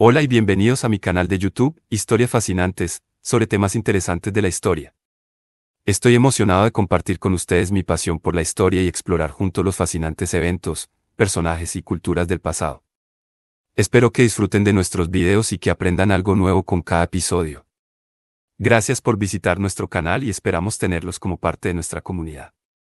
Hola y bienvenidos a mi canal de YouTube, Historias Fascinantes, sobre temas interesantes de la historia. Estoy emocionado de compartir con ustedes mi pasión por la historia y explorar juntos los fascinantes eventos, personajes y culturas del pasado. Espero que disfruten de nuestros videos y que aprendan algo nuevo con cada episodio. Gracias por visitar nuestro canal y esperamos tenerlos como parte de nuestra comunidad.